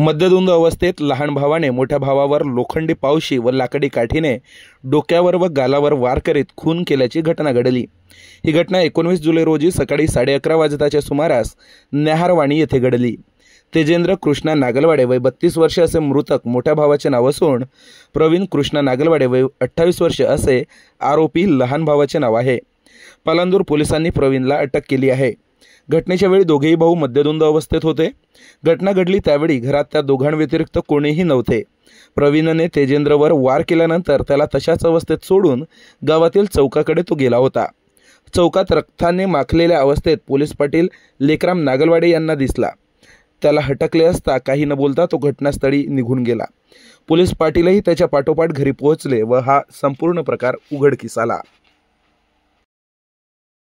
मद्यधुंद अवस्थेत लहान भावाने मोठ्या भावावर लोखंडी पावशी व लाकडी काठीने डोक्यावर व गालावर वार करीत खून केल्याची घटना घडली ही घटना एकोणवीस जुलै रोजी सकाळी साडे अकरा वाजताच्या सुमारास न्याहारवाणी येथे घडली तेजेंद्र कृष्णा नागलवाडे वय बत्तीस वर्षे असे मृतक मोठ्या भावाचे नाव असून प्रवीण कृष्णा नागलवाडे वय अठ्ठावीस वर्षे असे आरोपी लहान भावाचे नाव आहे पालांदूर पोलिसांनी प्रवीणला अटक केली आहे घटनेच्या वेळी दोघेही भाऊ मद्यधुंद अवस्थेत होते घटना घडली त्यावेळी घरात त्या दोघांव्यतिरिक्त कोणीही नव्हते प्रवीणने तेजेंद्रवर वार केल्यानंतर त्याला तशाच अवस्थेत सोडून गावातील चौकाकडे तो गेला होता चौकात रक्ताने माखलेल्या अवस्थेत पोलीस पाटील लेकराम नागलवाडे यांना दिसला त्याला हटकले असता काही न बोलता तो घटनास्थळी निघून गेला पोलीस पाटीलही त्याच्या पाठोपाठ घरी पोहोचले व हा संपूर्ण प्रकार उघडकीस आला